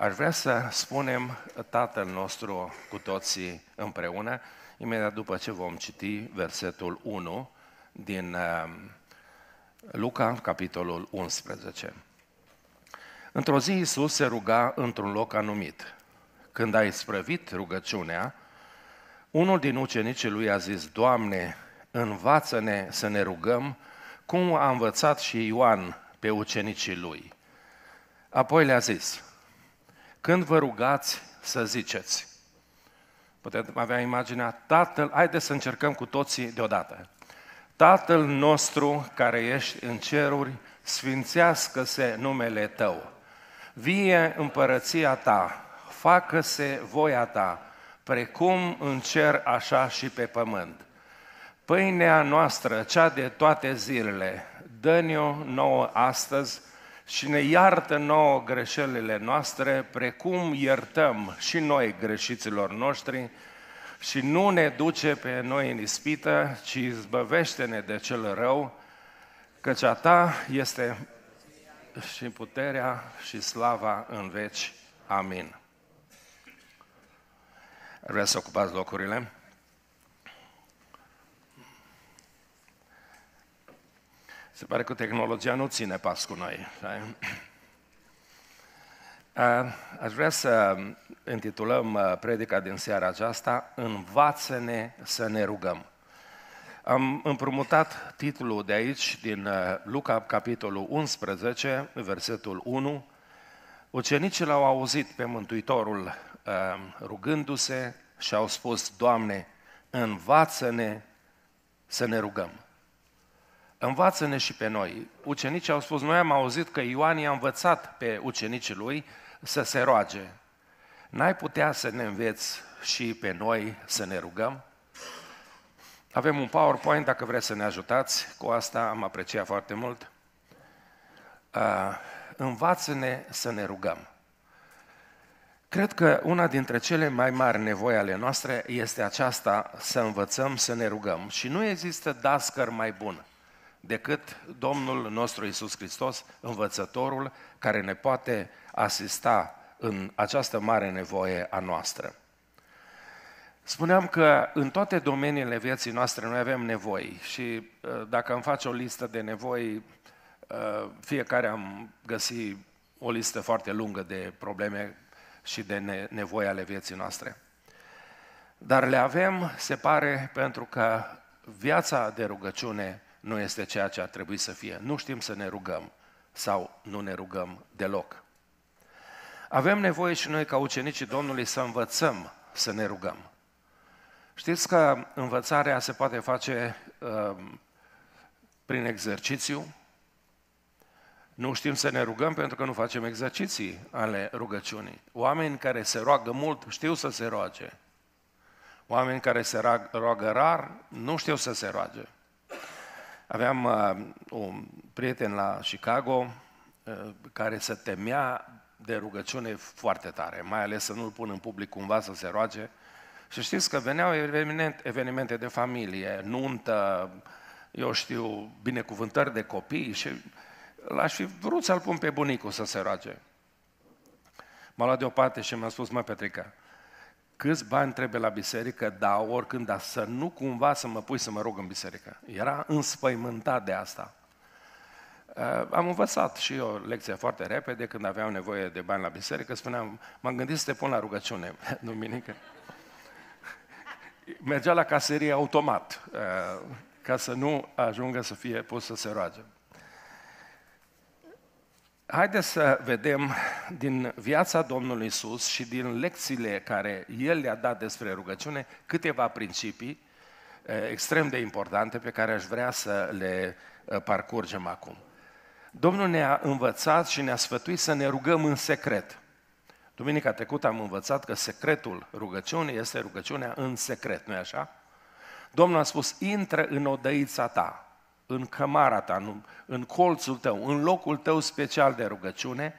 Aș vrea să spunem Tatăl nostru cu toții împreună, imediat după ce vom citi versetul 1 din uh, Luca, capitolul 11. Într-o zi Iisus se ruga într-un loc anumit. Când a isprăvit rugăciunea, unul din ucenicii lui a zis, Doamne, învață-ne să ne rugăm cum a învățat și Ioan pe ucenicii lui. Apoi le-a zis, când vă rugați să ziceți. Putem avea imaginea Tatăl, haideți să încercăm cu toții deodată. Tatăl nostru care ești în ceruri, sfințească-se numele Tău. Vie împărăția Ta, facă-se voia Ta, precum în cer, așa și pe pământ. Pâinea noastră, cea de toate zilele, dă-ne-o nouă astăzi și ne iartă nouă greșelile noastre, precum iertăm și noi greșiților noștri și nu ne duce pe noi în ispită, ci izbăvește-ne de cel rău, căci a Ta este și puterea și slava în veci. Amin. Vreau să ocupați locurile. Se pare că tehnologia nu ține pas cu noi. Aș vrea să intitulăm predica din seara aceasta Învață-ne să ne rugăm. Am împrumutat titlul de aici din Luca, capitolul 11, versetul 1. Ucenicii l-au auzit pe Mântuitorul rugându-se și au spus, Doamne, învață-ne să ne rugăm învață-ne și pe noi. Ucenicii au spus, noi am auzit că Ioan i-a învățat pe ucenicii lui să se roage. N-ai putea să ne înveți și pe noi să ne rugăm? Avem un PowerPoint, dacă vreți să ne ajutați, cu asta am apreciat foarte mult. Uh, învață-ne să ne rugăm. Cred că una dintre cele mai mari nevoi ale noastre este aceasta să învățăm să ne rugăm. Și nu există dascăr mai bun decât Domnul nostru Isus Hristos, învățătorul, care ne poate asista în această mare nevoie a noastră. Spuneam că în toate domeniile vieții noastre noi avem nevoi și uh, dacă îmi face o listă de nevoi, uh, fiecare am găsit o listă foarte lungă de probleme și de nevoi ale vieții noastre. Dar le avem, se pare, pentru că viața de rugăciune nu este ceea ce ar trebui să fie. Nu știm să ne rugăm sau nu ne rugăm deloc. Avem nevoie și noi ca ucenicii Domnului să învățăm să ne rugăm. Știți că învățarea se poate face uh, prin exercițiu. Nu știm să ne rugăm pentru că nu facem exerciții ale rugăciunii. Oameni care se roagă mult știu să se roage. Oameni care se roagă rar nu știu să se roage. Aveam uh, un prieten la Chicago uh, care se temea de rugăciune foarte tare, mai ales să nu-l pun în public cumva să se roage. Și știți că veneau evenimente de familie, nuntă, eu știu, binecuvântări de copii și l-aș fi vrut să-l pun pe bunicul să se roage. M-a luat deoparte și mi-a spus, mă, Petrica, uh, câți bani trebuie la biserică, da, oricând, dar să nu cumva să mă pui să mă rog în biserică. Era înspăimântat de asta. Uh, am învățat și eu lecția foarte repede, când aveam nevoie de bani la biserică, spuneam, m-am gândit să te pun la rugăciune duminică. Mergea la caserie automat, uh, ca să nu ajungă să fie pus să se roage. Haideți să vedem din viața Domnului Isus și din lecțiile care El le-a dat despre rugăciune câteva principii eh, extrem de importante pe care aș vrea să le eh, parcurgem acum. Domnul ne-a învățat și ne-a sfătuit să ne rugăm în secret. Duminica trecută am învățat că secretul rugăciunii este rugăciunea în secret, nu-i așa? Domnul a spus, intră în odăița ta în cămara ta, în, colțul tău, în locul tău special de rugăciune,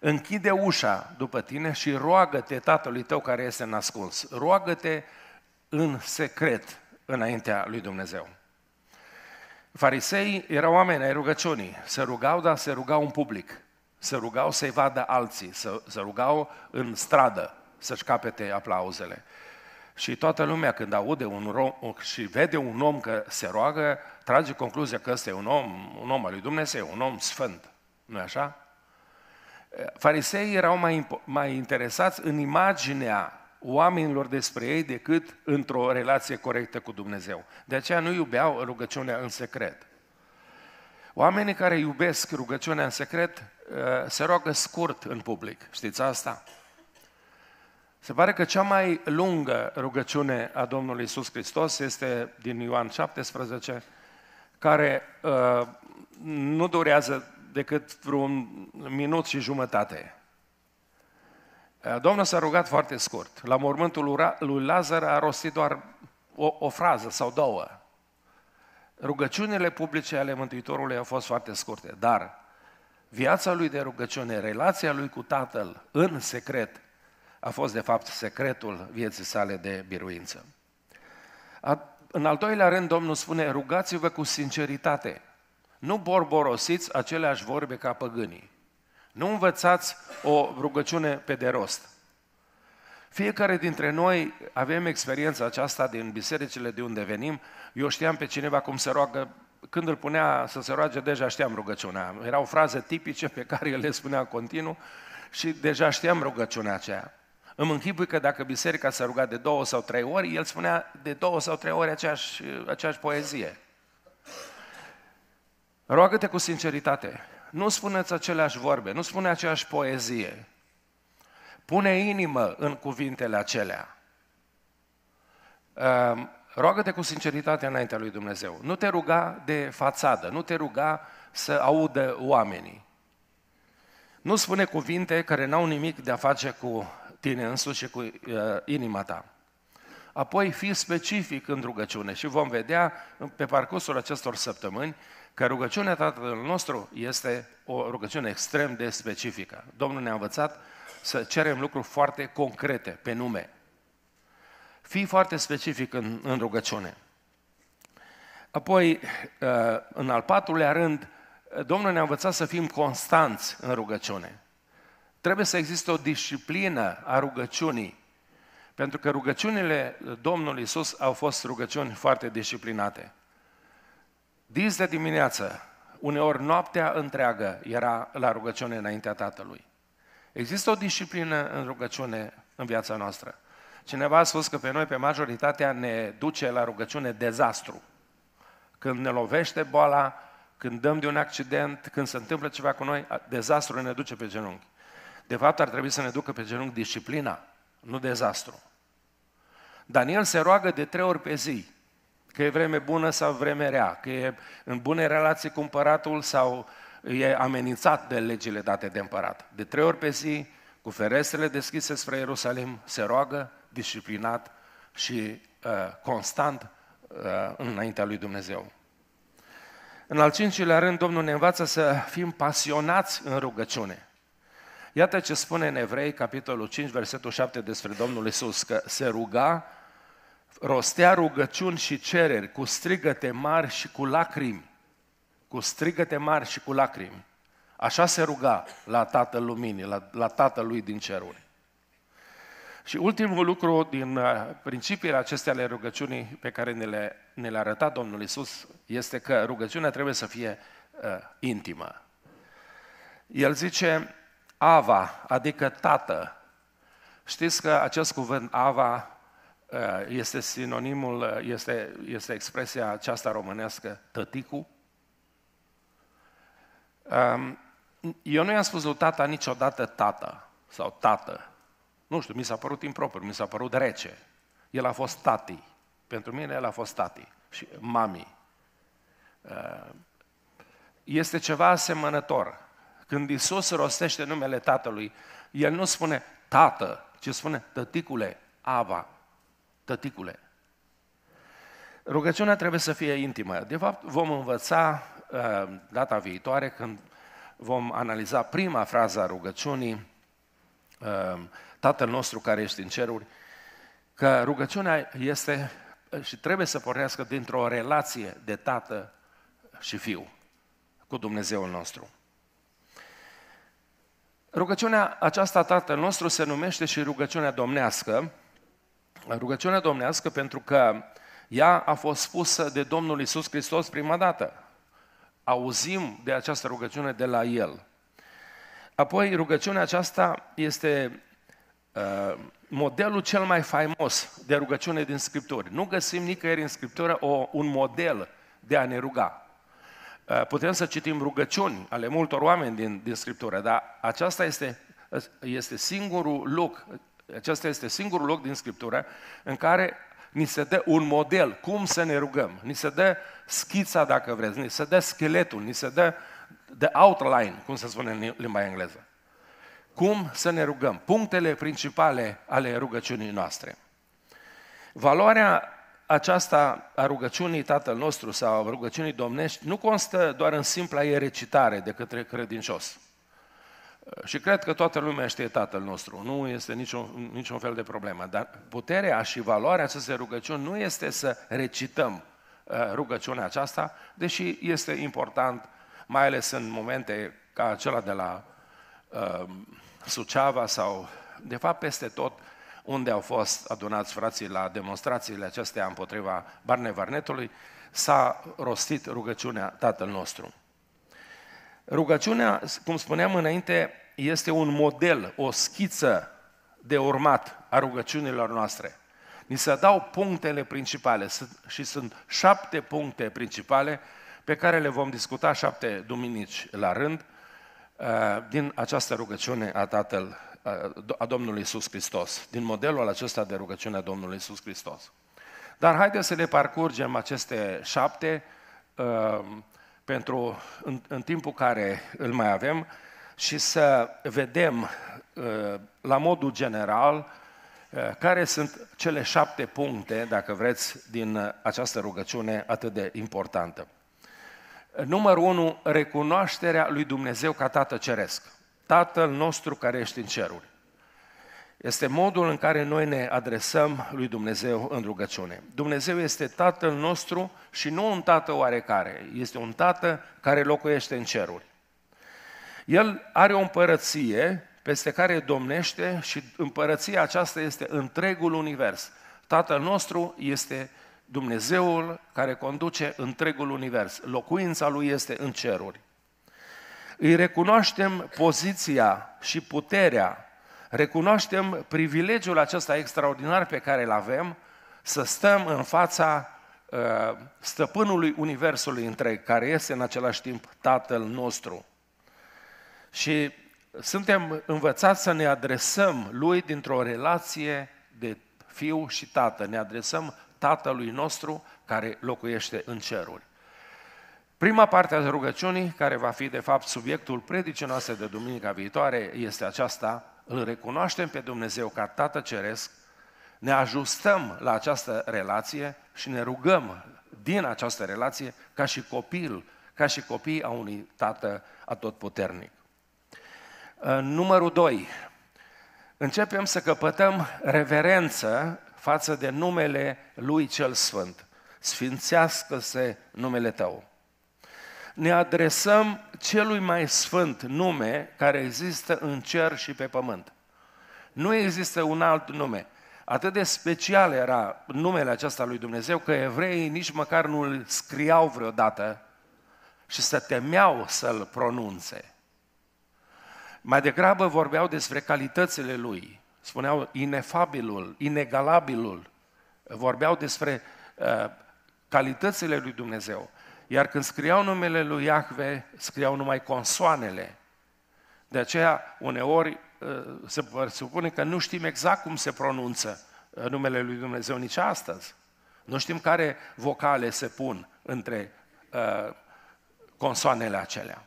închide ușa după tine și roagă-te tatălui tău care este nascuns. Roagă-te în secret înaintea lui Dumnezeu. Farisei erau oameni ai rugăciunii, se rugau, dar se rugau în public, se rugau să-i vadă alții, se, se rugau în stradă să-și capete aplauzele. Și toată lumea când aude un rom, și vede un om că se roagă, trage concluzia că ăsta e un om, un om al lui Dumnezeu, un om sfânt. nu e așa? Fariseii erau mai, mai interesați în imaginea oamenilor despre ei decât într-o relație corectă cu Dumnezeu. De aceea nu iubeau rugăciunea în secret. Oamenii care iubesc rugăciunea în secret se roagă scurt în public. Știți asta? Se pare că cea mai lungă rugăciune a Domnului Isus Hristos este din Ioan 17, care uh, nu durează decât vreun minut și jumătate. Uh, Domnul s-a rugat foarte scurt. La mormântul lui Lazar a rostit doar o, o frază sau două. Rugăciunile publice ale Mântuitorului au fost foarte scurte, dar viața lui de rugăciune, relația lui cu Tatăl în secret, a fost de fapt secretul vieții sale de biruință. A, în al doilea rând, Domnul spune, rugați-vă cu sinceritate. Nu borborosiți aceleași vorbe ca păgânii. Nu învățați o rugăciune pe de rost. Fiecare dintre noi avem experiența aceasta din bisericile de unde venim. Eu știam pe cineva cum se roagă, când îl punea să se roage, deja știam rugăciunea. Erau fraze tipice pe care el le spunea continuu și deja știam rugăciunea aceea. Îmi închipui că dacă biserica s-a rugat de două sau trei ori, el spunea de două sau trei ori aceeași, aceeași poezie. Roagă-te cu sinceritate. Nu spuneți aceleași vorbe, nu spune aceeași poezie. Pune inimă în cuvintele acelea. Ehm, roagă-te cu sinceritate înaintea lui Dumnezeu. Nu te ruga de fațadă, nu te ruga să audă oamenii. Nu spune cuvinte care n-au nimic de a face cu tine însuși și cu uh, inima ta. Apoi fi specific în rugăciune și vom vedea pe parcursul acestor săptămâni că rugăciunea Tatăl nostru este o rugăciune extrem de specifică. Domnul ne-a învățat să cerem lucruri foarte concrete, pe nume. Fii foarte specific în, în rugăciune. Apoi, uh, în al patrulea rând, Domnul ne-a învățat să fim constanți în rugăciune. Trebuie să existe o disciplină a rugăciunii. Pentru că rugăciunile Domnului Isus au fost rugăciuni foarte disciplinate. Dis de dimineață, uneori noaptea întreagă era la rugăciune înaintea Tatălui. Există o disciplină în rugăciune în viața noastră. Cineva a spus că pe noi, pe majoritatea, ne duce la rugăciune dezastru. Când ne lovește boala, când dăm de un accident, când se întâmplă ceva cu noi, dezastru ne duce pe genunchi. De fapt, ar trebui să ne ducă pe genunchi disciplina, nu dezastru. Daniel se roagă de trei ori pe zi, că e vreme bună sau vreme rea, că e în bune relații cu împăratul sau e amenințat de legile date de împărat. De trei ori pe zi, cu ferestrele deschise spre Ierusalim, se roagă disciplinat și uh, constant uh, înaintea lui Dumnezeu. În al cincilea rând, Domnul ne învață să fim pasionați în rugăciune. Iată ce spune în Evrei, capitolul 5, versetul 7 despre Domnul Isus, că se ruga, rostea rugăciuni și cereri cu strigăte mari și cu lacrimi. Cu strigăte mari și cu lacrimi. Așa se ruga la Tatăl Luminii, la, la Tatăl lui din ceruri. Și ultimul lucru din uh, principiile acestea ale rugăciunii pe care ne, le, ne le-a arătat Domnul Isus este că rugăciunea trebuie să fie uh, intimă. El zice, Ava, adică tată. Știți că acest cuvânt Ava ă, este sinonimul, ă, este, este expresia aceasta românească, tăticu. Eu nu i-am spus lui tata niciodată tată sau tată. Nu știu, mi s-a părut impropriu, mi s-a părut rece. El a fost tati. Pentru mine el a fost tati și mami. Ă, este ceva asemănător. Când Isus rostește numele Tatălui, El nu spune Tată, ci spune Tăticule, Ava, Tăticule. Rugăciunea trebuie să fie intimă. De fapt, vom învăța uh, data viitoare când vom analiza prima frază a rugăciunii, uh, Tatăl nostru care ești în ceruri, că rugăciunea este uh, și trebuie să pornească dintr-o relație de tată și fiu cu Dumnezeul nostru. Rugăciunea aceasta Tatăl nostru se numește și rugăciunea domnească. Rugăciunea domnească pentru că ea a fost spusă de Domnul Isus Hristos prima dată. Auzim de această rugăciune de la El. Apoi, rugăciunea aceasta este uh, modelul cel mai faimos de rugăciune din Scripturi. Nu găsim nicăieri în Scriptură o, un model de a ne ruga. Eh, putem să citim rugăciuni ale multor oameni din, din Scriptură, dar aceasta este, este singurul loc, acesta este singurul loc din Scriptură în care ni se dă un model, cum să ne rugăm, ni se dă schița, dacă vreți, ni se dă scheletul, ni se dă the outline, cum se spune în limba engleză. Cum să ne rugăm, punctele principale ale rugăciunii noastre. Valoarea aceasta a rugăciunii Tatăl nostru sau a rugăciunii domnești nu constă doar în simpla ei recitare de către credincios. Și cred că toată lumea știe Tatăl nostru, nu este niciun, niciun fel de problemă, dar puterea și valoarea acestei rugăciuni nu este să recităm uh, rugăciunea aceasta, deși este important, mai ales în momente ca acela de la uh, Suceava sau, de fapt, peste tot, unde au fost adunați frații la demonstrațiile acestea împotriva Barnevarnetului, s-a rostit rugăciunea Tatăl nostru. Rugăciunea, cum spuneam înainte, este un model, o schiță de urmat a rugăciunilor noastre. Ni se dau punctele principale și sunt șapte puncte principale pe care le vom discuta șapte duminici la rând eh, din această rugăciune a Tatăl a Domnului Isus Hristos, din modelul acesta de rugăciune a Domnului Isus Hristos. Dar haideți să le parcurgem aceste șapte uh, pentru în, în timpul care îl mai avem și să vedem uh, la modul general uh, care sunt cele șapte puncte, dacă vreți, din această rugăciune atât de importantă. Numărul 1, recunoașterea lui Dumnezeu ca Tată Ceresc. Tatăl nostru care ești în ceruri. Este modul în care noi ne adresăm lui Dumnezeu în rugăciune. Dumnezeu este Tatăl nostru și nu un tată oarecare, este un tată care locuiește în ceruri. El are o împărăție peste care domnește și împărăția aceasta este întregul univers. Tatăl nostru este Dumnezeul care conduce întregul univers. Locuința lui este în ceruri îi recunoaștem poziția și puterea, recunoaștem privilegiul acesta extraordinar pe care îl avem să stăm în fața uh, stăpânului Universului întreg, care este în același timp Tatăl nostru. Și suntem învățați să ne adresăm lui dintr-o relație de fiu și tată. Ne adresăm Tatălui nostru care locuiește în ceruri. Prima parte a rugăciunii, care va fi de fapt subiectul predicii noastre de duminica viitoare, este aceasta, îl recunoaștem pe Dumnezeu ca Tată Ceresc, ne ajustăm la această relație și ne rugăm din această relație ca și copil, ca și copii a unui Tată atotputernic. Numărul 2. Începem să căpătăm reverență față de numele Lui Cel Sfânt. Sfințească-se numele Tău ne adresăm celui mai sfânt nume care există în cer și pe pământ. Nu există un alt nume. Atât de special era numele acesta lui Dumnezeu că evreii nici măcar nu îl scriau vreodată și se temeau să-l pronunțe. Mai degrabă vorbeau despre calitățile lui, spuneau inefabilul, inegalabilul, vorbeau despre uh, calitățile lui Dumnezeu. Iar când scriau numele lui Iahve, scriau numai consoanele. De aceea, uneori, ă, se presupune că nu știm exact cum se pronunță ă, numele lui Dumnezeu nici astăzi. Nu știm care vocale se pun între uh, consoanele acelea.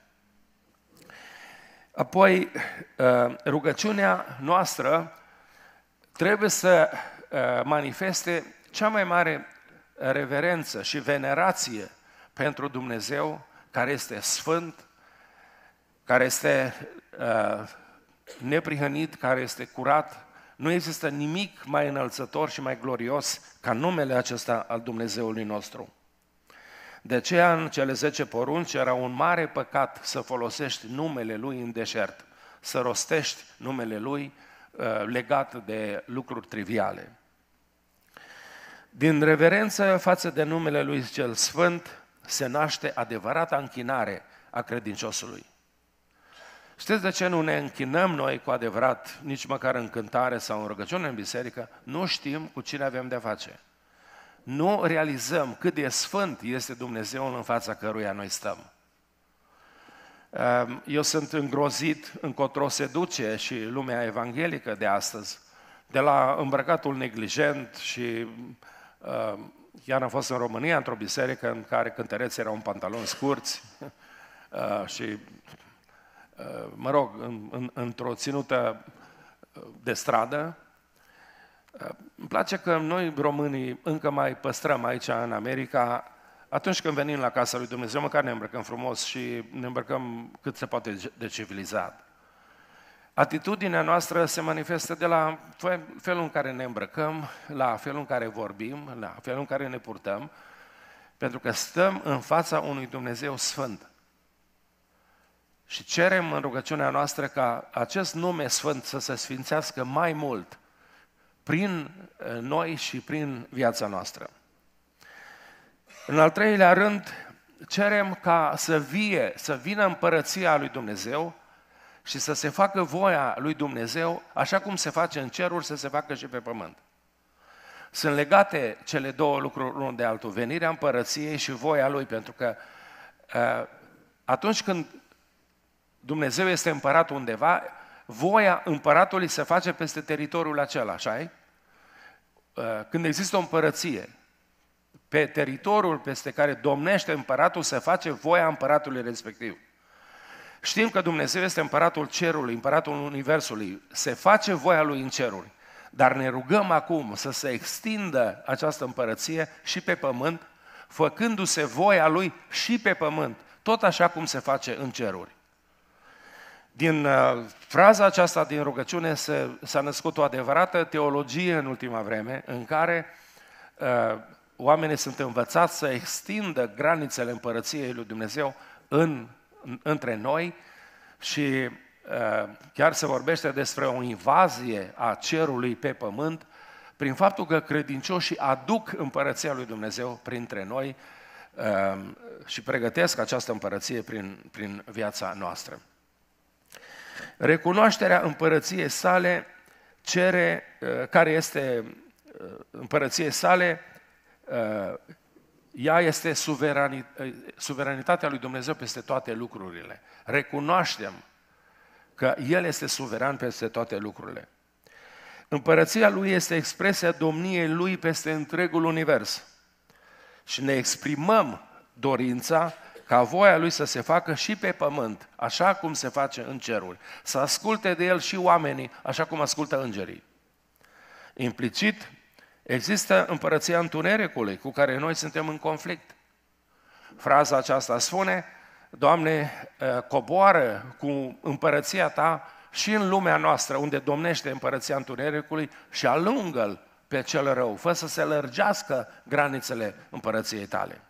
Apoi, uh, rugăciunea noastră trebuie să uh, manifeste cea mai mare reverență și venerație pentru Dumnezeu, care este sfânt, care este uh, neprihănit, care este curat. Nu există nimic mai înălțător și mai glorios ca numele acesta al Dumnezeului nostru. De aceea, în cele 10 porunci, era un mare păcat să folosești numele Lui în deșert, să rostești numele Lui uh, legat de lucruri triviale. Din reverență față de numele Lui cel Sfânt, se naște adevărata închinare a credinciosului. Știți de ce nu ne închinăm noi cu adevărat, nici măcar în cântare sau în rugăciune în biserică? Nu știm cu cine avem de face. Nu realizăm cât de sfânt este Dumnezeul în fața căruia noi stăm. Ehm, eu sunt îngrozit încotro se duce și lumea evanghelică de astăzi, de la îmbrăcatul neglijent și uh, Chiar am fost în România, într-o biserică în care cântăreții erau în pantaloni scurți uh, și, uh, mă rog, în, în, într-o ținută uh, de stradă. Îmi place că noi românii încă mai păstrăm aici în America atunci când venim la casa lui Dumnezeu, măcar ne îmbrăcăm frumos și ne îmbrăcăm cât se poate de civilizat. Atitudinea noastră se manifestă de la felul în care ne îmbrăcăm, la felul în care vorbim, la felul în care ne purtăm, pentru că stăm în fața unui Dumnezeu Sfânt. Și cerem în rugăciunea noastră ca acest nume Sfânt să se sfințească mai mult prin eh, noi și prin viața noastră. În al treilea rând, cerem ca să vie, să vină împărăția lui Dumnezeu, și să se facă voia lui Dumnezeu, așa cum se face în ceruri, să se facă și pe pământ. Sunt legate cele două lucruri unul de altul, venirea împărăției și voia lui, pentru că ă, atunci când Dumnezeu este împărat undeva, voia împăratului se face peste teritoriul acela, așa e? Ă, când există o împărăție, pe teritoriul peste care domnește împăratul, se face voia împăratului respectiv. Știm că Dumnezeu este împăratul cerului, împăratul universului. Se face voia lui în ceruri. Dar ne rugăm acum să se extindă această împărăție și pe pământ, făcându-se voia lui și pe pământ, tot așa cum se face în ceruri. Din uh, fraza aceasta din rugăciune se, s-a născut o adevărată teologie în ultima vreme, în care uh, oamenii sunt învățați să extindă granițele împărăției lui Dumnezeu în între noi și uh, chiar se vorbește despre o invazie a cerului pe pământ prin faptul că credincioșii aduc împărăția lui Dumnezeu printre noi uh, și pregătesc această împărăție prin, prin viața noastră. Recunoașterea împărăției sale cere, uh, care este împărăție sale, ea este eh, suveranitatea lui Dumnezeu peste toate lucrurile. Recunoaștem că El este suveran peste toate lucrurile. Împărăția Lui este expresia domniei Lui peste întregul univers. Și ne exprimăm dorința ca voia Lui să se facă și pe pământ, așa cum se face în ceruri. Să asculte de El și oamenii, așa cum ascultă îngerii. Implicit, Există împărăția întunericului cu care noi suntem în conflict. Fraza aceasta spune, Doamne, ă, coboară cu împărăția Ta și în lumea noastră, unde domnește împărăția întunericului și alungă-l pe cel rău. Fă să se lărgească granițele împărăției tale.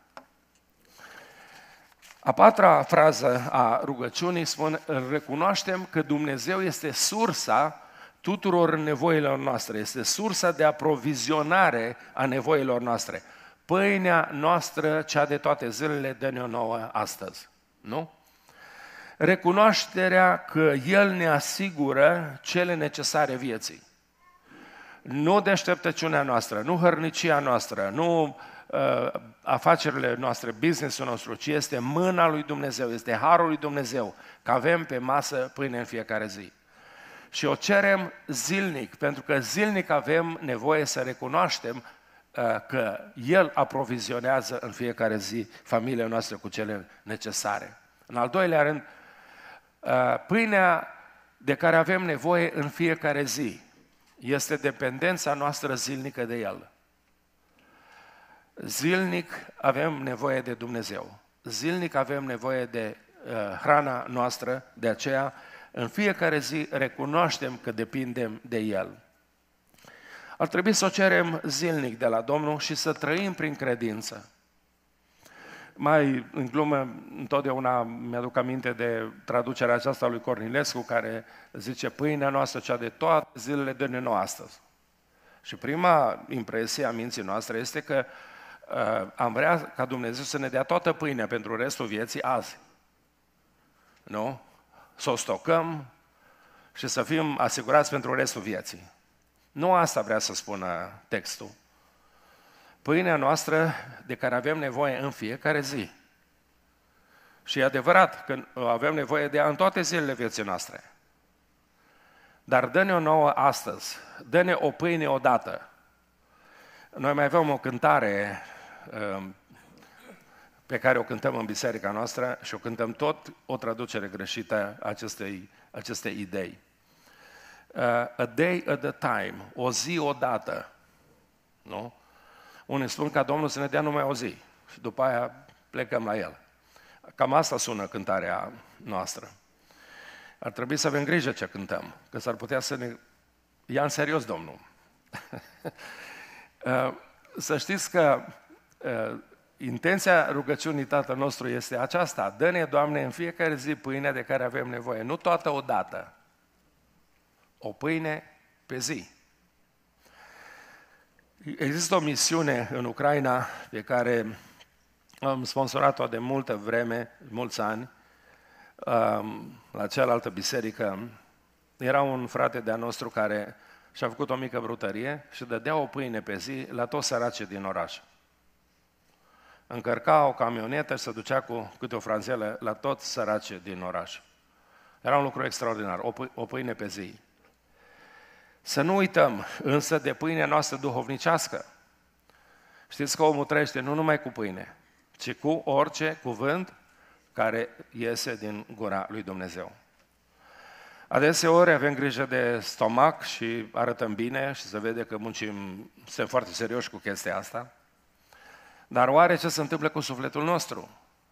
A patra frază a rugăciunii spune, recunoaștem că Dumnezeu este sursa tuturor nevoilor noastre, este sursa de aprovizionare a nevoilor noastre. Pâinea noastră, cea de toate zilele, dă ne nouă astăzi. Nu? Recunoașterea că El ne asigură cele necesare vieții. Nu deșteptăciunea noastră, nu hărnicia noastră, nu uh, afacerile noastre, businessul nostru, ci este mâna lui Dumnezeu, este harul lui Dumnezeu, că avem pe masă pâine în fiecare zi și o cerem zilnic, pentru că zilnic avem nevoie să recunoaștem uh, că El aprovizionează în fiecare zi familia noastră cu cele necesare. În al doilea rând, uh, pâinea de care avem nevoie în fiecare zi este dependența noastră zilnică de El. Zilnic avem nevoie de Dumnezeu. Zilnic avem nevoie de uh, hrana noastră, de aceea uh, în fiecare zi recunoaștem că depindem de El. Ar trebui să o cerem zilnic de la Domnul și să trăim prin credință. Mai în glumă, întotdeauna mi-aduc aminte de traducerea aceasta lui Cornilescu, care zice, pâinea noastră, cea de toate zilele, de ne astăzi. Și prima impresie a minții noastre este că uh, am vrea ca Dumnezeu să ne dea toată pâinea pentru restul vieții azi. Nu? să o stocăm și să fim asigurați pentru restul vieții. Nu asta vrea să spună textul. Pâinea noastră de care avem nevoie în fiecare zi. Și e adevărat că avem nevoie de ea în toate zilele vieții noastre. Dar dă-ne-o nouă astăzi, dă-ne o pâine odată. Noi mai avem o cântare uh, pe care o cântăm în biserica noastră și o cântăm tot o traducere greșită a acestei, acestei idei. Uh, a day at a time, o zi odată. Nu? Unii spun ca Domnul să ne dea numai o zi și după aia plecăm la El. Cam asta sună cântarea noastră. Ar trebui să avem grijă ce cântăm, că s-ar putea să ne ia în serios Domnul. Uh, să știți că uh, intenția rugăciunii Tatăl nostru este aceasta. Dă-ne, Doamne, în fiecare zi pâinea de care avem nevoie. Nu toată odată. O pâine pe zi. Există o misiune în Ucraina pe care am sponsorat-o de multă vreme, mulți ani, um, la cealaltă biserică. Era un frate de-a nostru care și-a făcut o mică brutărie și dădea o pâine pe zi la toți săracii din oraș încărca o camionetă și se ducea cu câte o franzelă la toți sărace din oraș. Era un lucru extraordinar, o, o pâine pe zi. Să nu uităm însă de pâinea noastră duhovnicească. Știți că omul trăiește nu numai cu pâine, ci cu orice cuvânt care iese din gura lui Dumnezeu. Adeseori avem grijă de stomac și arătăm bine și se vede că muncim, suntem foarte serioși cu chestia asta – dar oare ce se întâmplă cu sufletul nostru?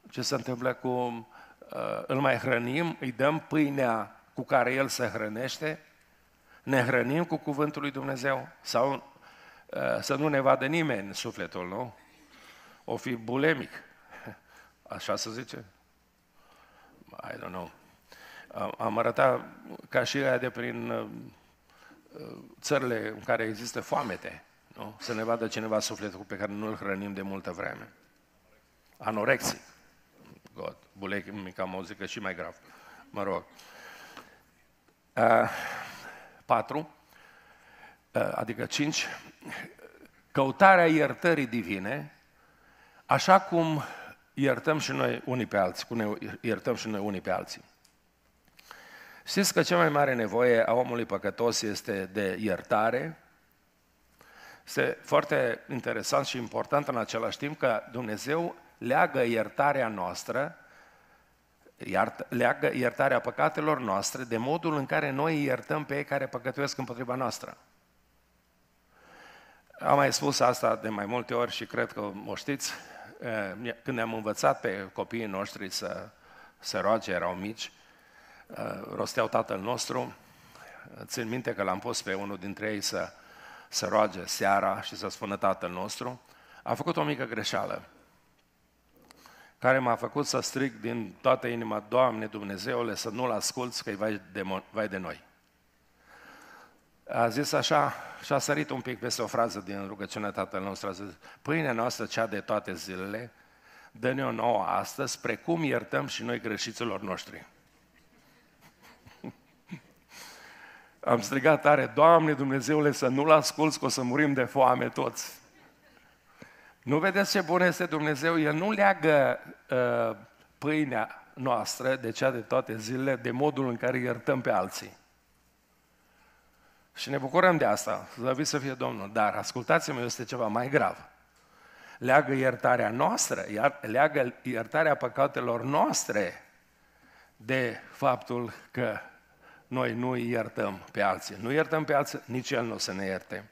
Ce se întâmplă cu... Uh, îl mai hrănim? Îi dăm pâinea cu care el se hrănește? Ne hrănim cu cuvântul lui Dumnezeu? Sau uh, să nu ne vadă nimeni sufletul, nu? O fi bulemic. Așa se zice? I don't know. Am arătat ca și aia de prin uh, uh, țările în care există foamete. Nu? Să ne vadă cineva sufletul pe care nu îl hrănim de multă vreme. Anorexie, God, bulec, mica muzică și mai grav. Mă rog. Uh, patru, uh, adică cinci, căutarea iertării divine, așa cum iertăm și noi unii pe alții, cum iertăm și noi unii pe alții. Știți că cea mai mare nevoie a omului păcătos este de iertare, este foarte interesant și important în același timp că Dumnezeu leagă iertarea noastră, iart, leagă iertarea păcatelor noastre de modul în care noi iertăm pe ei care păcătuiesc împotriva noastră. Am mai spus asta de mai multe ori și cred că o știți. Când am învățat pe copiii noștri să se roage, erau mici, rosteau Tatăl nostru. Țin minte că l-am pus pe unul dintre ei să să roage seara și să spună Tatăl nostru, a făcut o mică greșeală care m-a făcut să strig din toată inima, Doamne Dumnezeule, să nu-L asculți că i vai de, vai de noi. A zis așa și a sărit un pic peste o frază din rugăciunea Tatăl nostru, a zis, pâinea noastră cea de toate zilele, dă-ne-o nouă astăzi, precum iertăm și noi greșiților noștri. Am strigat tare, Doamne Dumnezeule, să nu-L asculți, că o să murim de foame toți. Nu vedeți ce bun este Dumnezeu? El nu leagă uh, pâinea noastră de cea de toate zilele, de modul în care iertăm pe alții. Și ne bucurăm de asta, vii să fie Domnul. Dar, ascultați-mă, este ceva mai grav. Leagă iertarea noastră, iar, leagă iertarea păcatelor noastre de faptul că noi nu iertăm pe alții. Nu iertăm pe alții, nici El nu o să ne ierte.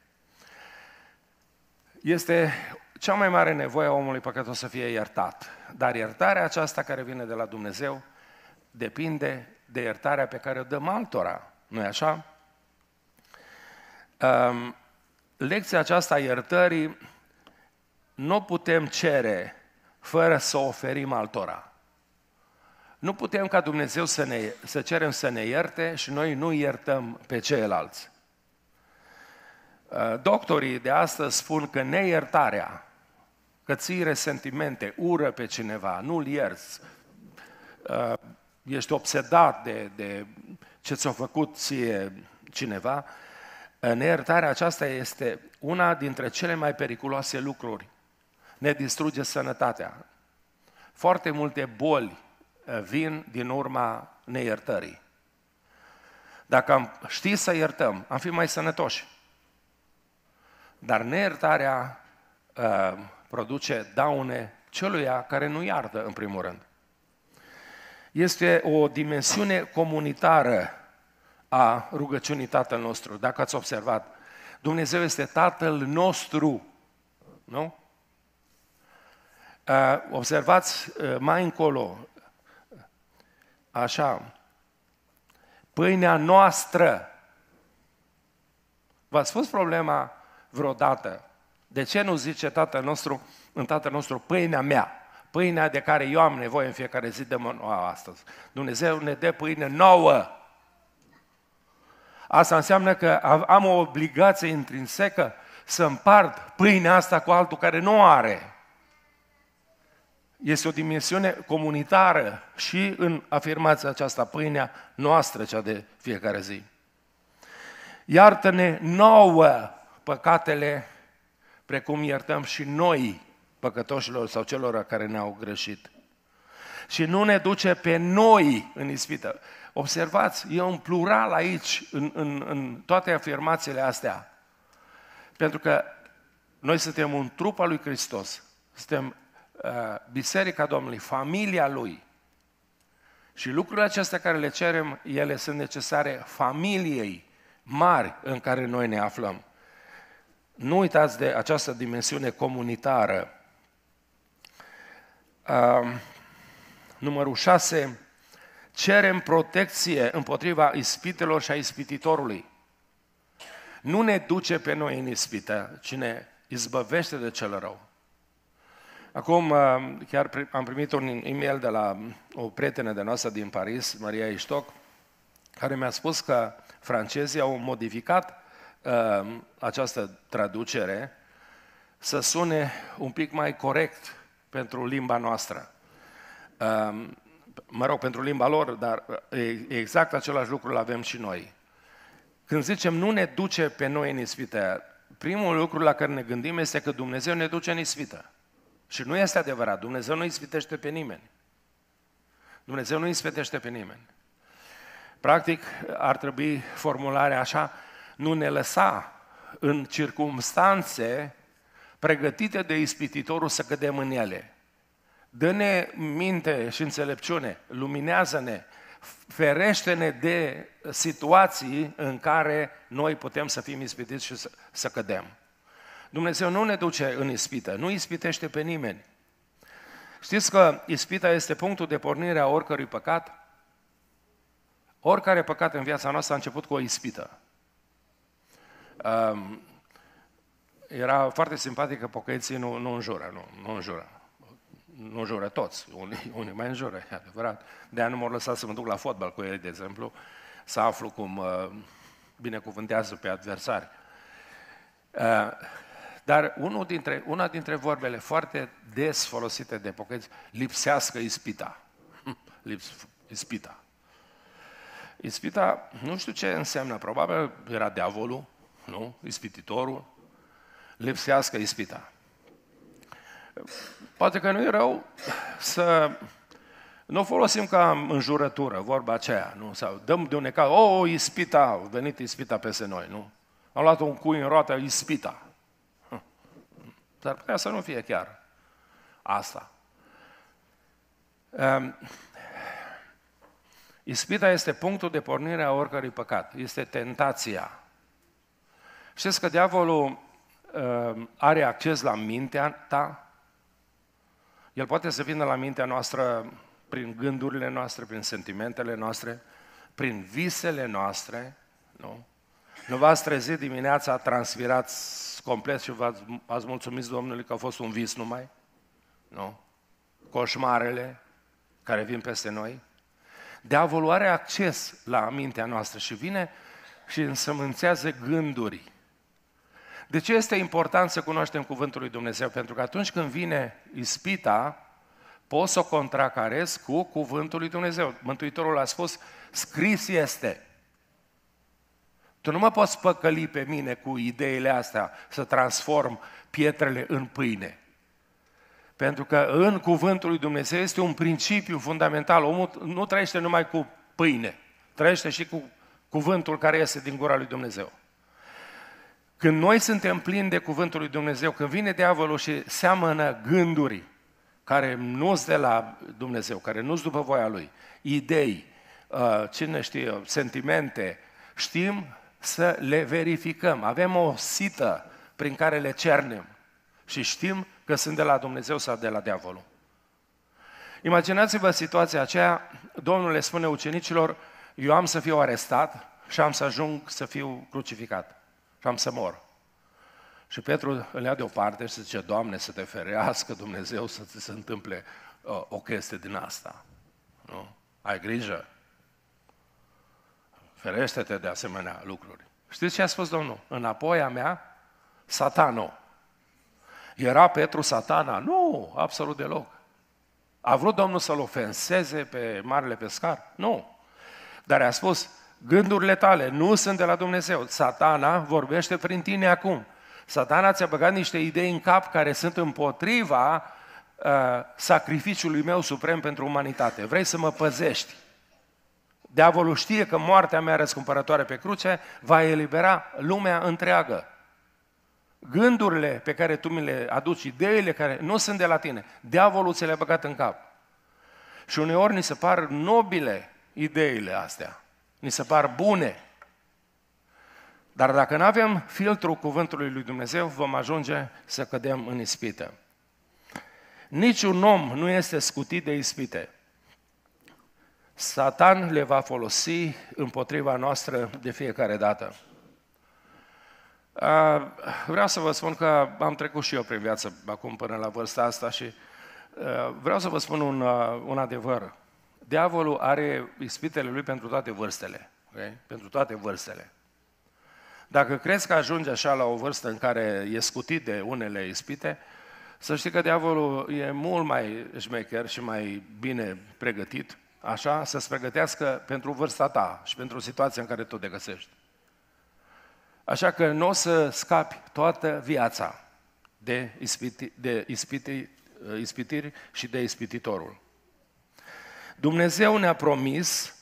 Este cea mai mare nevoie a omului păcătos să fie iertat. Dar iertarea aceasta care vine de la Dumnezeu depinde de iertarea pe care o dăm altora. nu e așa? lecția aceasta a iertării nu putem cere fără să oferim altora. Nu putem ca Dumnezeu să, ne, să cerem să ne ierte și noi nu iertăm pe ceilalți. Uh, doctorii de astăzi spun că neiertarea, că ții resentimente, ură pe cineva, nu-l ierți, uh, ești obsedat de, de ce ți-a făcut ție cineva, uh, neiertarea aceasta este una dintre cele mai periculoase lucruri. Ne distruge sănătatea. Foarte multe boli Eh, vin din urma neiertării. Dacă am ști să iertăm, am fi mai sănătoși. Dar neiertarea uh, produce daune celuia care nu iartă, în primul rând. Este o dimensiune comunitară a rugăciunii Tatăl nostru. Dacă ați observat, Dumnezeu este Tatăl nostru. Nu? Eh, observați mai încolo, Așa. Pâinea noastră. V-ați spus problema vreodată? De ce nu zice Tatăl nostru, în Tatăl nostru, pâinea mea, pâinea de care eu am nevoie în fiecare zi de mâna astăzi? Dumnezeu ne dă pâine nouă. Asta înseamnă că am o obligație intrinsecă să împart pâinea asta cu altul care nu are este o dimensiune comunitară și în afirmația aceasta, pâinea noastră, cea de fiecare zi. Iartă-ne nouă păcatele, precum iertăm și noi păcătoșilor sau celor care ne-au greșit. Și nu ne duce pe noi în ispită. Observați, e un plural aici, în, în, în toate afirmațiile astea. Pentru că noi suntem un trup al lui Hristos, suntem Uh, biserica Domnului, familia lui. Și lucrurile acestea care le cerem, ele sunt necesare familiei mari în care noi ne aflăm. Nu uitați de această dimensiune comunitară. Uh, numărul 6. Cerem protecție împotriva ispitelor și a ispititorului. Nu ne duce pe noi în ispită, ci ne izbăvește de cel rău. Acum, uh, chiar am primit un e-mail de la o prietenă de noastră din Paris, Maria Iștoc, care mi-a spus că francezii au modificat uh, această traducere să sune un pic mai corect pentru limba noastră. Uh, mă rog, pentru limba lor, dar uh, exact același lucru îl avem și noi. Când zicem nu ne duce pe noi în ispită, primul lucru la care ne gândim este că Dumnezeu ne duce în ispită. Și nu este adevărat. Dumnezeu nu ispitește pe nimeni. Dumnezeu nu ispitește pe nimeni. Practic, ar trebui formularea așa, nu ne lăsa în circumstanțe pregătite de ispititorul să cădem în ele. Dă-ne minte și înțelepciune, luminează-ne, ferește-ne de situații în care noi putem să fim ispitiți și să, să cădem. Dumnezeu nu ne duce în ispită, nu ispitește pe nimeni. Știți că ispita este punctul de pornire a oricărui păcat? Oricare păcat în viața noastră a început cu o ispită. Um, era foarte simpatică pocăiții nu, nu înjură, nu, nu înjură. Nu înjură toți, unii, unii mai înjură, e adevărat. De-aia nu m-au lăsat să mă duc la fotbal cu ei, de exemplu, să aflu cum uh, binecuvântează pe adversari. Uh, dar unul dintre, una dintre vorbele foarte des folosite de pocăiți, lipsească ispita. Lips, ispita. Ispita, nu știu ce înseamnă, probabil era diavolul, nu? Ispititorul. Lipsească ispita. Poate că nu e rău să nu o folosim ca înjurătură, vorba aceea, nu? Sau dăm de un o, oh, ispita, a venit ispita peste noi, nu? Am luat un cui în roată, ispita. Dar putea să nu fie chiar asta. Um, ispita este punctul de pornire a oricărui păcat. Este tentația. Știți că diavolul um, are acces la mintea ta? El poate să vină la mintea noastră prin gândurile noastre, prin sentimentele noastre, prin visele noastre, nu? Nu v-ați trezit dimineața, transpirați complet și v-ați ați mulțumit Domnului că a fost un vis numai? Nu? Coșmarele care vin peste noi? a are acces la mintea noastră și vine și însămânțează gânduri. De ce este important să cunoaștem Cuvântul lui Dumnezeu? Pentru că atunci când vine ispita, poți să o contracarezi cu Cuvântul lui Dumnezeu. Mântuitorul a spus, scris este. Tu nu mă poți păcăli pe mine cu ideile astea să transform pietrele în pâine. Pentru că în cuvântul lui Dumnezeu este un principiu fundamental. Omul nu trăiește numai cu pâine, trăiește și cu cuvântul care iese din gura lui Dumnezeu. Când noi suntem plini de cuvântul lui Dumnezeu, când vine diavolul și seamănă gânduri care nu sunt de la Dumnezeu, care nu sunt după voia lui, idei, uh, cine știe, sentimente, știm să le verificăm. Avem o sită prin care le cernem și știm că sunt de la Dumnezeu sau de la diavolul. Imaginați-vă situația aceea, Domnul le spune ucenicilor, eu am să fiu arestat și am să ajung să fiu crucificat și am să mor. Și Petru îl ia deoparte și zice, Doamne, să te ferească Dumnezeu să ți se întâmple uh, o chestie din asta. Nu? Ai grijă, Ferește-te de asemenea lucruri. Știți ce a spus Domnul? Înapoi a mea, satano. Era Petru satana? Nu, absolut deloc. A vrut Domnul să-l ofenseze pe marele pescar? Nu. Dar a spus, gândurile tale nu sunt de la Dumnezeu. Satana vorbește prin tine acum. Satana ți-a băgat niște idei în cap care sunt împotriva uh, sacrificiului meu suprem pentru umanitate. Vrei să mă păzești. Deavolul știe că moartea mea răscumpărătoare pe cruce va elibera lumea întreagă. Gândurile pe care tu mi le aduci, ideile care nu sunt de la tine, diavolul ți le-a băgat în cap. Și uneori ni se par nobile ideile astea, ni se par bune. Dar dacă nu avem filtrul cuvântului lui Dumnezeu, vom ajunge să cădem în ispită. Niciun om nu este scutit de ispite. Satan le va folosi împotriva noastră de fiecare dată. Vreau să vă spun că am trecut și eu prin viață acum până la vârsta asta și vreau să vă spun un, un adevăr. Diavolul are ispitele lui pentru toate vârstele. Okay? Pentru toate vârstele. Dacă crezi că ajungi așa la o vârstă în care e scutit de unele ispite, să știi că diavolul e mult mai șmecher și mai bine pregătit așa, să ți pregătească pentru vârsta ta și pentru situația în care tu te găsești. Așa că nu o să scapi toată viața de, ispiti, de ispiti, uh, ispitiri și de ispititorul. Dumnezeu ne-a promis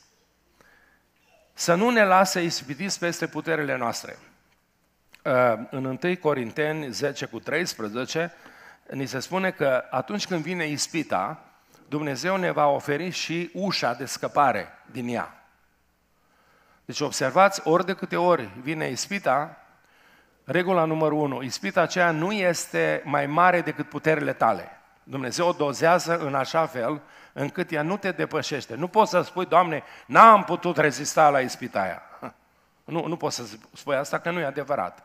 să nu ne lase ispitiți peste puterile noastre. Uh, în 1 Corinteni 10 cu 13 ni se spune că atunci când vine ispita, Dumnezeu ne va oferi și ușa de scăpare din ea. Deci observați, ori de câte ori vine ispita, regula numărul 1, ispita aceea nu este mai mare decât puterile tale. Dumnezeu o dozează în așa fel încât ea nu te depășește. Nu poți să spui, Doamne, n-am putut rezista la ispita aia. Nu, nu poți să spui asta că nu e adevărat.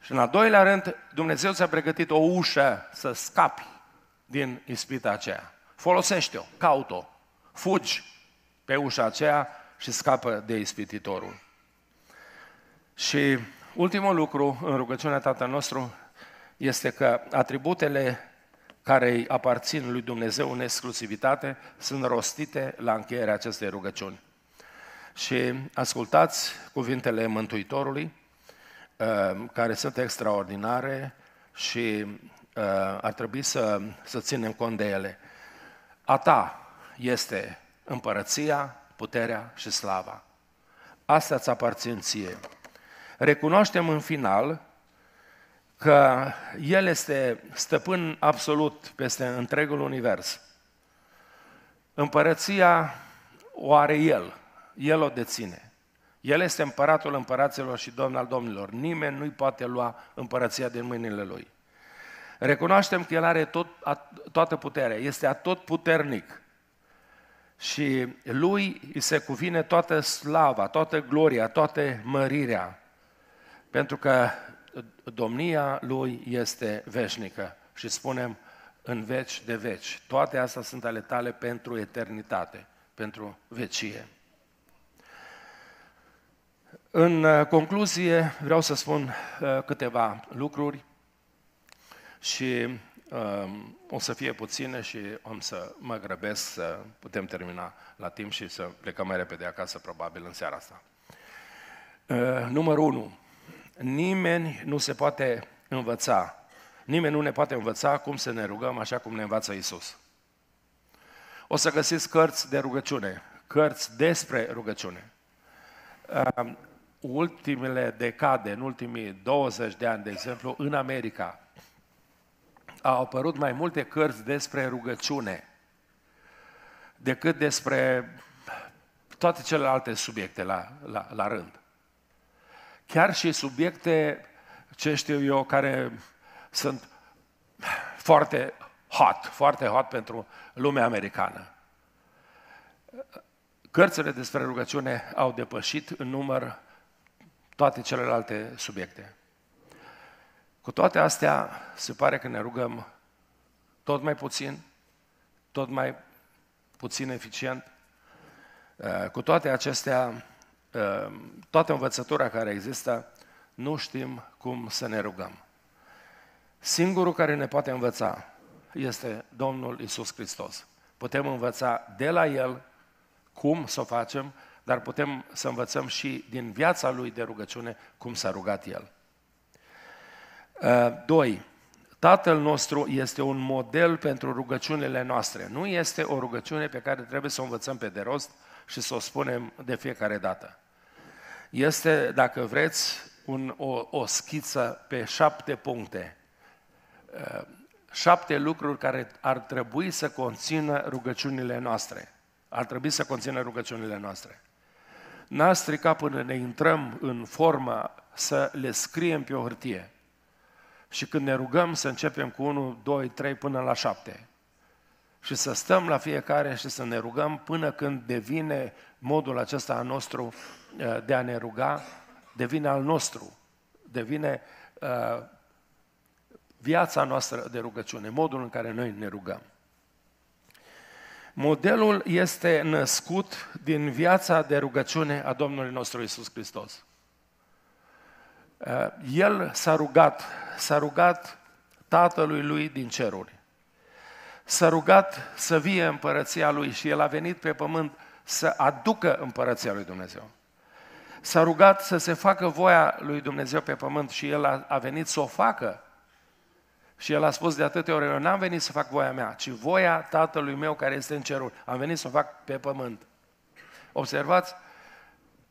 Și în al doilea rând, Dumnezeu ți-a pregătit o ușă să scapi din ispita aceea. Folosește-o, caut-o, fugi pe ușa aceea și scapă de ispititorul. Și ultimul lucru în rugăciunea Tatăl nostru este că atributele care îi aparțin lui Dumnezeu în exclusivitate sunt rostite la încheierea acestei rugăciuni. Și ascultați cuvintele Mântuitorului, uh, care sunt extraordinare și Uh, ar trebui să, să ținem cont de ele. A ta este împărăția, puterea și slava. Asta ți aparțin ție. Recunoaștem în final că El este stăpân absolut peste întregul univers. Împărăția o are El, El o deține. El este împăratul împăraților și domn al domnilor. Nimeni nu-i poate lua împărăția din mâinile Lui. Recunoaștem că El are tot, a, toată puterea, este atot puternic. Și Lui îi se cuvine toată slava, toată gloria, toată mărirea, pentru că domnia Lui este veșnică. Și spunem, în veci de veci. Toate astea sunt ale tale pentru eternitate, pentru vecie. În uh, concluzie, vreau să spun uh, câteva lucruri și um, o să fie puține și am să mă grăbesc să putem termina la timp și să plecăm mai repede acasă, probabil, în seara asta. Uh, numărul 1. Nimeni nu se poate învăța, nimeni nu ne poate învăța cum să ne rugăm așa cum ne învață Isus. O să găsiți cărți de rugăciune, cărți despre rugăciune. Uh, ultimele decade, în ultimii 20 de ani, de exemplu, în America, au apărut mai multe cărți despre rugăciune decât despre toate celelalte subiecte la, la, la rând. Chiar și subiecte, ce știu eu, care sunt foarte hot, foarte hot pentru lumea americană. Cărțile despre rugăciune au depășit în număr toate celelalte subiecte. Cu toate astea, se pare că ne rugăm tot mai puțin, tot mai puțin eficient. Uh, cu toate acestea, uh, toată învățătura care există, nu știm cum să ne rugăm. Singurul care ne poate învăța este Domnul Isus Hristos. Putem învăța de la El cum să o facem, dar putem să învățăm și din viața Lui de rugăciune cum s-a rugat El. Doi, Tatăl nostru este un model pentru rugăciunile noastre. Nu este o rugăciune pe care trebuie să o învățăm pe de rost și să o spunem de fiecare dată. Este, dacă vreți, un, o, o schiță pe șapte puncte. Șapte lucruri care ar trebui să conțină rugăciunile noastre. Ar trebui să conțină rugăciunile noastre. N-a stricat până ne intrăm în formă să le scriem pe o hârtie și când ne rugăm să începem cu 1, 2, 3 până la 7. Și să stăm la fiecare și să ne rugăm până când devine modul acesta al nostru eh, de a ne ruga, devine al nostru, devine eh, viața noastră de rugăciune, modul în care noi ne rugăm. Modelul este născut din viața de rugăciune a Domnului nostru Isus Hristos. Eh, el s-a rugat, s-a rugat tatălui lui din ceruri. S-a rugat să vie împărăția lui și el a venit pe pământ să aducă împărăția lui Dumnezeu. S-a rugat să se facă voia lui Dumnezeu pe pământ și el a, a venit să o facă. Și el a spus de atâtea ori, eu n-am venit să fac voia mea, ci voia tatălui meu care este în ceruri. Am venit să o fac pe pământ. Observați,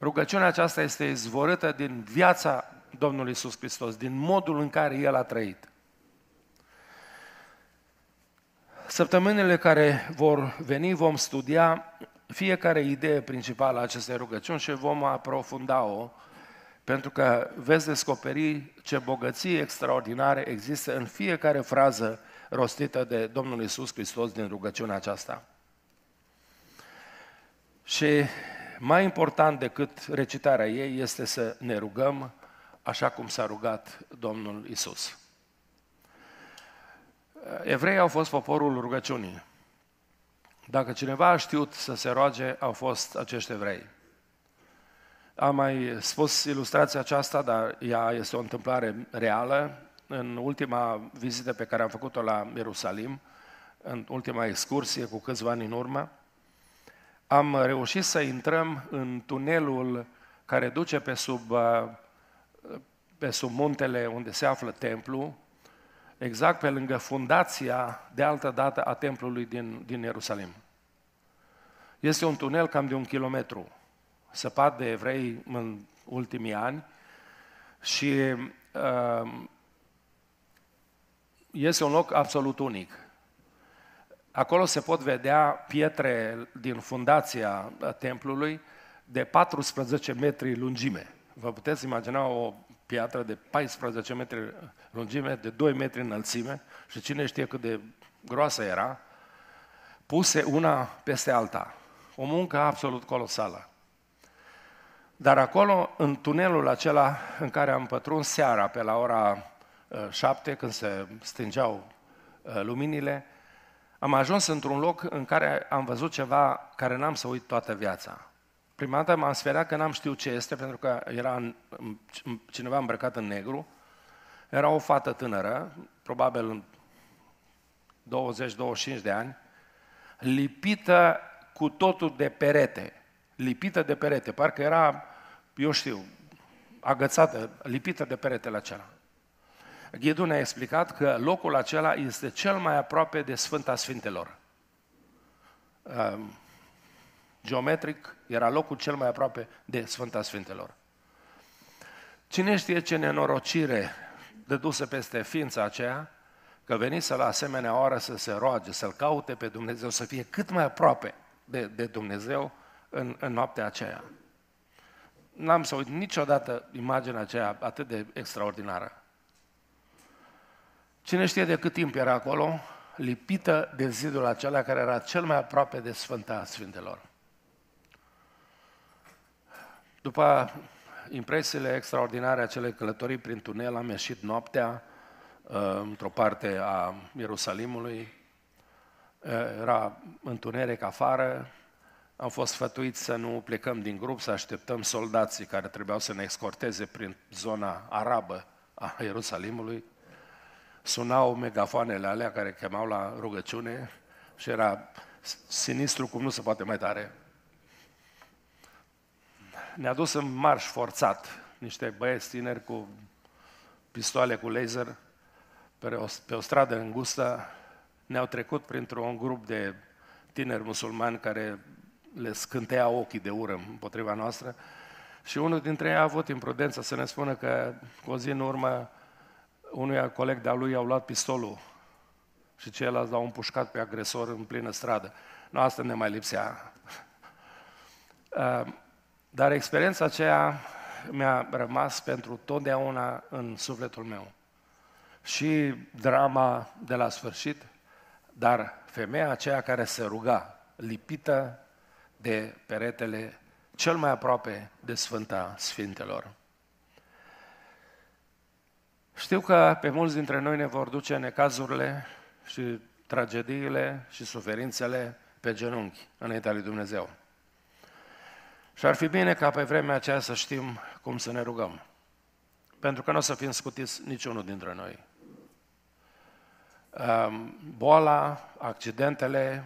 rugăciunea aceasta este izvorâtă din viața Domnul Isus Hristos, din modul în care El a trăit. Săptămânile care vor veni vom studia fiecare idee principală a acestei rugăciuni și vom aprofunda-o pentru că veți descoperi ce bogății extraordinare există în fiecare frază rostită de Domnul Isus Hristos din rugăciunea aceasta. Și mai important decât recitarea ei este să ne rugăm așa cum s-a rugat Domnul Isus. Evreii au fost poporul rugăciunii. Dacă cineva a știut să se roage, au fost acești evrei. Am mai spus ilustrația aceasta, dar ea este o întâmplare reală. În ultima vizită pe care am făcut-o la Ierusalim, în ultima excursie cu câțiva ani în urmă, am reușit să intrăm în tunelul care duce pe sub uh, pe sub muntele unde se află templu, exact pe lângă fundația de altă dată a templului din, din Ierusalim. Este un tunel cam de un kilometru, săpat de evrei în ultimii ani și uh, este un loc absolut unic. Acolo se pot vedea pietre din fundația uh, templului de 14 metri lungime. Vă puteți imagina o piatră de 14 metri lungime, de 2 metri înălțime și cine știe cât de groasă era, puse una peste alta. O muncă absolut colosală. Dar acolo, în tunelul acela în care am pătruns seara, pe la ora ă, șapte, când se stingeau ă, luminile, am ajuns într-un loc în care am văzut ceva care n-am să uit toată viața. Prima dată m-am speriat că n-am știut ce este, pentru că era în, cineva îmbrăcat în negru, era o fată tânără, probabil 20-25 de ani, lipită cu totul de perete. Lipită de perete, parcă era, eu știu, agățată, lipită de peretele acela. Ghidul ne-a explicat că locul acela este cel mai aproape de Sfânta Sfintelor geometric, era locul cel mai aproape de Sfânta Sfintelor. Cine știe ce nenorocire dăduse peste ființa aceea, că venise la asemenea oră să se roage, să-L caute pe Dumnezeu, să fie cât mai aproape de, de Dumnezeu în, în noaptea aceea. N-am să uit niciodată imaginea aceea atât de extraordinară. Cine știe de cât timp era acolo, lipită de zidul acela care era cel mai aproape de Sfânta Sfintelor. După impresiile extraordinare a acelei călătorii prin tunel, am ieșit noaptea uh, într-o parte a Ierusalimului. Uh, era întuneric afară, am fost sfătuiți să nu plecăm din grup, să așteptăm soldații care trebuiau să ne escorteze prin zona arabă a Ierusalimului. Sunau megafoanele alea care chemau la rugăciune și era sinistru cum nu se poate mai tare ne-a dus în marș forțat niște băieți tineri cu pistoale cu laser pe o, pe o stradă îngustă. Ne-au trecut printr-un grup de tineri musulmani care le scânteia ochii de ură împotriva noastră și unul dintre ei a avut imprudența să ne spună că cu o zi în urmă unui coleg de-a lui i-au luat pistolul și ceilalți l-au împușcat pe agresor în plină stradă. Nu, asta ne mai lipsea. Uh, dar experiența aceea mi-a rămas pentru totdeauna în sufletul meu. Și drama de la sfârșit, dar femeia aceea care se ruga, lipită de peretele cel mai aproape de Sfânta Sfintelor. Știu că pe mulți dintre noi ne vor duce necazurile și tragediile și suferințele pe genunchi înaintea lui Dumnezeu. Și ar fi bine ca pe vremea aceea să știm cum să ne rugăm. Pentru că nu o să fim scutiți niciunul dintre noi. Boala, accidentele,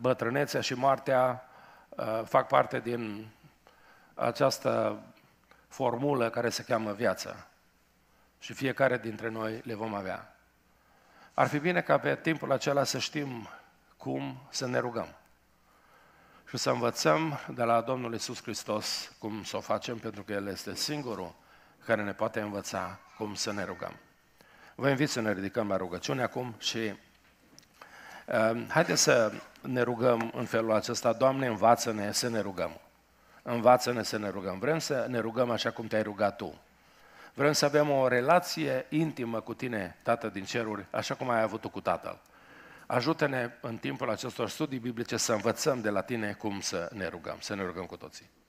bătrânețea și moartea fac parte din această formulă care se cheamă viață. Și fiecare dintre noi le vom avea. Ar fi bine ca pe timpul acela să știm cum să ne rugăm și să învățăm de la Domnul Isus Hristos cum să o facem, pentru că El este singurul care ne poate învăța cum să ne rugăm. Vă invit să ne ridicăm la rugăciune acum și uh, haideți să ne rugăm în felul acesta. Doamne, învață-ne să ne rugăm. Învață-ne să ne rugăm. Vrem să ne rugăm așa cum te-ai rugat Tu. Vrem să avem o relație intimă cu Tine, Tată din ceruri, așa cum ai avut-o cu Tatăl. Ajută-ne în timpul acestor studii biblice să învățăm de la tine cum să ne rugăm, să ne rugăm cu toții.